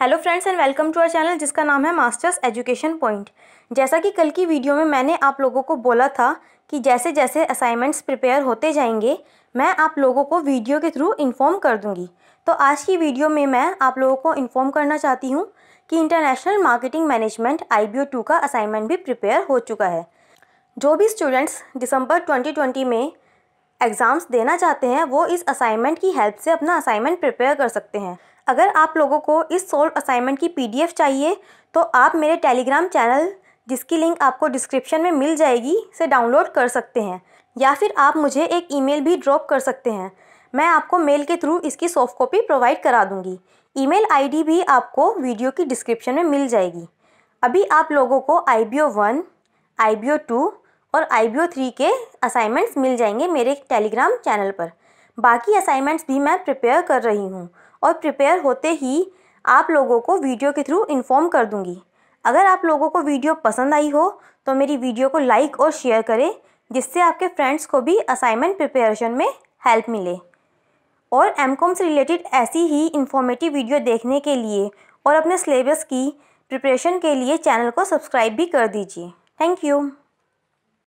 hello friends and welcome to our channel जिसका नाम है मास्टर्स एजुकेशन पॉइंट जैसा कि कल की वीडियो में मैंने आप लोगों को बोला था कि जैसे जैसे असाइनमेंट्स प्रिपेयर होते जाएंगे मैं आप लोगों को वीडियो के थ्रू इन्फॉर्म कर दूंगी तो आज की वीडियो में मैं आप लोगों को इन्फॉर्म करना चाहती हूँ कि international marketing management I B का असाइनमेंट भी प्रिपेयर हो चुका है जो भी स्टूडेंट्स दिसंबर ट्वेंटी में एग्ज़ाम्स देना चाहते हैं वो इस असाइनमेंट की हेल्प से अपना असाइनमेंट प्रिपेयर कर सकते हैं अगर आप लोगों को इस सोल्व असाइनमेंट की पीडीएफ चाहिए तो आप मेरे टेलीग्राम चैनल जिसकी लिंक आपको डिस्क्रिप्शन में मिल जाएगी से डाउनलोड कर सकते हैं या फिर आप मुझे एक ईमेल भी ड्रॉप कर सकते हैं मैं आपको मेल के थ्रू इसकी सॉफ्ट कॉपी प्रोवाइड करा दूंगी ईमेल आईडी भी आपको वीडियो की डिस्क्रिप्शन में मिल जाएगी अभी आप लोगों को I B O one I B O two और आई बी ओ थ्री के असाइनमेंट्स मिल जाएंगे मेरे टेलीग्राम चैनल पर बाकी असाइनमेंट्स भी मैं प्रिपेयर कर रही हूँ और प्रिपेयर होते ही आप लोगों को वीडियो के थ्रू इन्फॉर्म कर दूँगी अगर आप लोगों को वीडियो पसंद आई हो तो मेरी वीडियो को लाइक और शेयर करें जिससे आपके फ्रेंड्स को भी असाइनमेंट प्रिपरेशन में हेल्प मिले और एम से रिलेटेड ऐसी ही इन्फॉर्मेटिव वीडियो देखने के लिए और अपने सिलेबस की प्रिपरेशन के लिए चैनल को सब्सक्राइब भी कर दीजिए थैंक यू